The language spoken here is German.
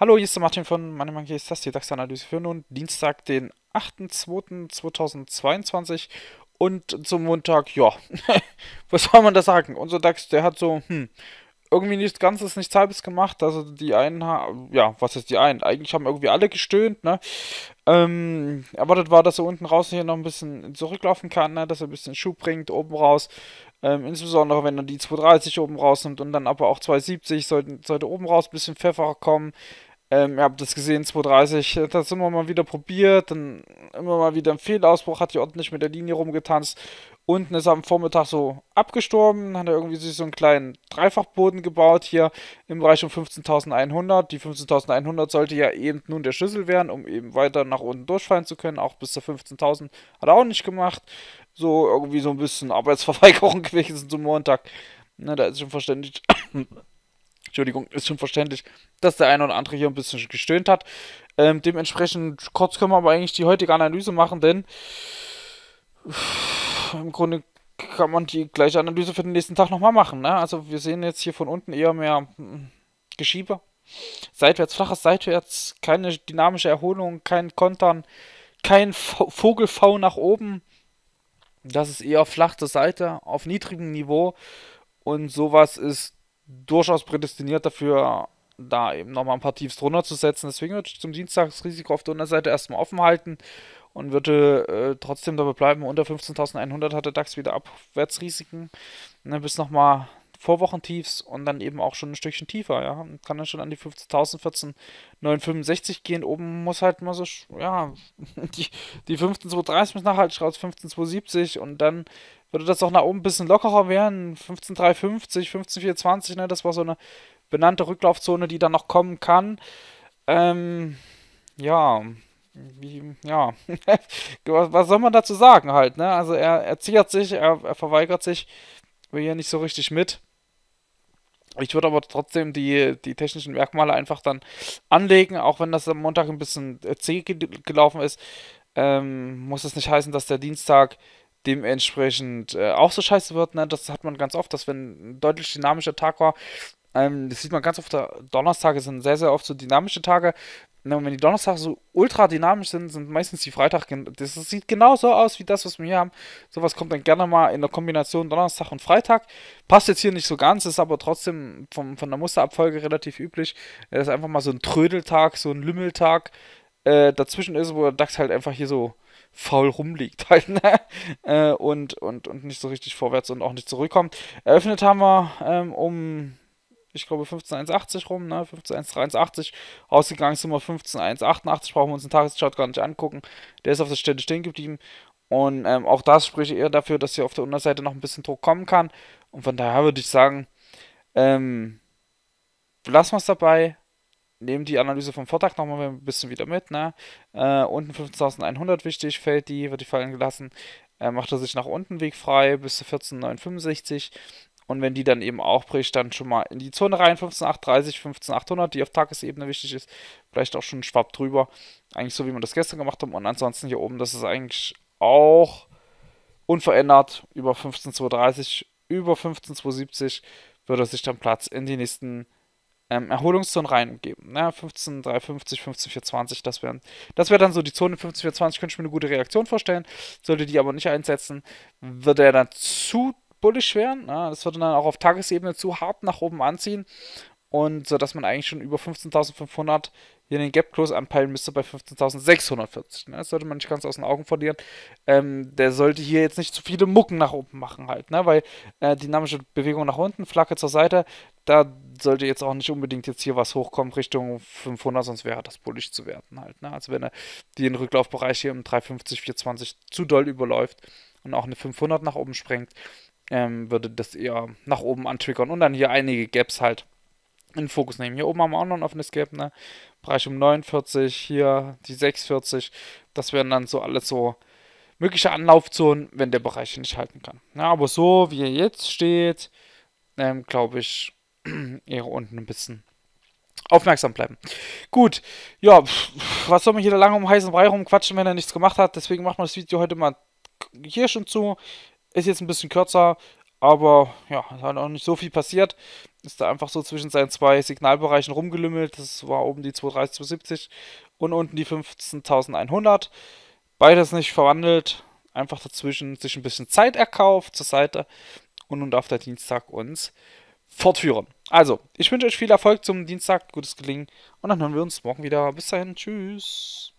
Hallo, hier ist der Martin von Money ist das die DAX-Analyse für nun Dienstag, den 8.2.2022 und zum Montag, ja, was soll man da sagen? Unser DAX, der hat so, hm, irgendwie nichts Ganzes, nichts Halbes gemacht. Also die einen, ja, was ist die einen? Eigentlich haben irgendwie alle gestöhnt, ne? Ähm, erwartet war, dass er unten raus hier noch ein bisschen zurücklaufen kann, ne? dass er ein bisschen Schub bringt, oben raus. Ähm, insbesondere wenn er die 230 oben rausnimmt und dann aber auch 270, sollte, sollte oben raus ein bisschen Pfeffer kommen. Ähm, ihr habt das gesehen, 230 hat das immer mal wieder probiert, dann immer mal wieder ein Fehlausbruch, hat die ordentlich mit der Linie rumgetanzt. Unten ist er am Vormittag so abgestorben, hat er irgendwie sich so einen kleinen Dreifachboden gebaut hier im Bereich um 15.100. Die 15.100 sollte ja eben nun der Schlüssel werden, um eben weiter nach unten durchfallen zu können. Auch bis zur 15.000 hat er auch nicht gemacht. So irgendwie so ein bisschen Arbeitsverweigerung gewesen zum Montag. Na, da ist schon verständlich. Entschuldigung, ist schon verständlich, dass der eine oder andere hier ein bisschen gestöhnt hat. Ähm, dementsprechend kurz können wir aber eigentlich die heutige Analyse machen, denn im Grunde kann man die gleiche Analyse für den nächsten Tag nochmal machen. Ne? Also wir sehen jetzt hier von unten eher mehr hm, Geschiebe. Seitwärts, flaches Seitwärts, keine dynamische Erholung, kein Kontern, kein Vogelfau nach oben. Das ist eher flache Seite auf niedrigem Niveau und sowas ist durchaus prädestiniert dafür, da eben nochmal ein paar Tiefs drunter zu setzen. Deswegen würde ich zum Dienstag das Risiko auf der Unterseite erstmal offen halten und würde äh, trotzdem dabei bleiben. Unter 15.100 hat der DAX wieder Abwärtsrisiken. Und ne, dann bis nochmal Vorwochentiefs und dann eben auch schon ein Stückchen tiefer, ja. Und kann dann schon an die 15.000, gehen. Oben muss halt mal so, ja, die, die 15.230 muss nachhaltig raus, 15.270 und dann würde das auch nach oben ein bisschen lockerer werden. 15.350, 15.420, ne, das war so eine benannte Rücklaufzone, die dann noch kommen kann. Ähm, ja, wie, ja, was soll man dazu sagen halt, ne? Also er, er ziert sich, er, er verweigert sich, will ja nicht so richtig mit. Ich würde aber trotzdem die, die technischen Merkmale einfach dann anlegen, auch wenn das am Montag ein bisschen äh, zäh gelaufen ist. Ähm, muss das nicht heißen, dass der Dienstag dementsprechend äh, auch so scheiße wird. Ne? Das hat man ganz oft, dass wenn ein deutlich dynamischer Tag war, ähm, das sieht man ganz oft, Donnerstage sind sehr, sehr oft so dynamische Tage. Und wenn die Donnerstage so ultra dynamisch sind, sind meistens die Freitag. Das sieht genauso aus wie das, was wir hier haben. Sowas kommt dann gerne mal in der Kombination Donnerstag und Freitag. Passt jetzt hier nicht so ganz, ist aber trotzdem vom, von der Musterabfolge relativ üblich. Das ist einfach mal so ein Trödeltag, so ein Lümmeltag äh, dazwischen ist, wo der DAX halt einfach hier so faul rumliegt halt, ne? äh, und, und, und nicht so richtig vorwärts und auch nicht zurückkommt. Eröffnet haben wir ähm, um ich glaube 15,180 rum, ne? 15,183. wir 15,188, brauchen wir uns den Tageschart gar nicht angucken. Der ist auf der Stelle stehen geblieben. Und ähm, auch das spricht eher dafür, dass hier auf der Unterseite noch ein bisschen Druck kommen kann. Und von daher würde ich sagen, ähm, lassen wir es dabei. Nehmen die Analyse vom Vortag nochmal ein bisschen wieder mit. Ne? Äh, unten 15.100 wichtig, fällt die, wird die fallen gelassen. Äh, macht er sich nach unten Weg frei bis zu 14.965. Und wenn die dann eben auch bricht, dann schon mal in die Zone rein, 15830, 15800, die auf Tagesebene wichtig ist. Vielleicht auch schon Schwab drüber. Eigentlich so, wie wir das gestern gemacht haben. Und ansonsten hier oben, das ist eigentlich auch unverändert über 15230, über 15270 würde sich dann Platz in die nächsten ähm, Erholungszonen reingeben. Ne? 15350, 15420, das wären, das wäre dann so die Zone 15420. könnte ich mir eine gute Reaktion vorstellen. Sollte die aber nicht einsetzen, würde er dann zu bullish wären. Ja, ne? das würde dann auch auf Tagesebene zu hart nach oben anziehen. Und so dass man eigentlich schon über 15.500 hier den Gap Close anpeilen müsste bei 15.640. Ne? Das sollte man nicht ganz aus den Augen verlieren. Ähm, der sollte hier jetzt nicht zu viele Mucken nach oben machen halt, ne? weil äh, dynamische Bewegung nach unten, Flagge zur Seite, da sollte jetzt auch nicht unbedingt jetzt hier was hochkommen Richtung 500, sonst wäre das bullisch zu werden halt. Ne? Also wenn er den Rücklaufbereich hier um 350, 420 zu doll überläuft und auch eine 500 nach oben sprengt, ähm, würde das eher nach oben antriggern und dann hier einige Gaps halt in den Fokus nehmen. Hier oben haben wir auch noch ein offenes Gap, ne? Bereich um 49, hier die 640. Das wären dann so alles so mögliche Anlaufzonen, wenn der Bereich nicht halten kann. Ja, aber so wie er jetzt steht, ähm, glaube ich, eher unten ein bisschen aufmerksam bleiben. Gut, ja, pff, was soll man hier da lange um heißen Brei rumquatschen, wenn er nichts gemacht hat? Deswegen machen wir das Video heute mal hier schon zu. Ist jetzt ein bisschen kürzer, aber ja, es hat auch nicht so viel passiert. Ist da einfach so zwischen seinen zwei Signalbereichen rumgelümmelt. Das war oben die 230, 270 und unten die 15.100. Beides nicht verwandelt. Einfach dazwischen sich ein bisschen Zeit erkauft zur Seite und nun darf der Dienstag uns fortführen. Also, ich wünsche euch viel Erfolg zum Dienstag, gutes Gelingen und dann hören wir uns morgen wieder. Bis dahin, tschüss.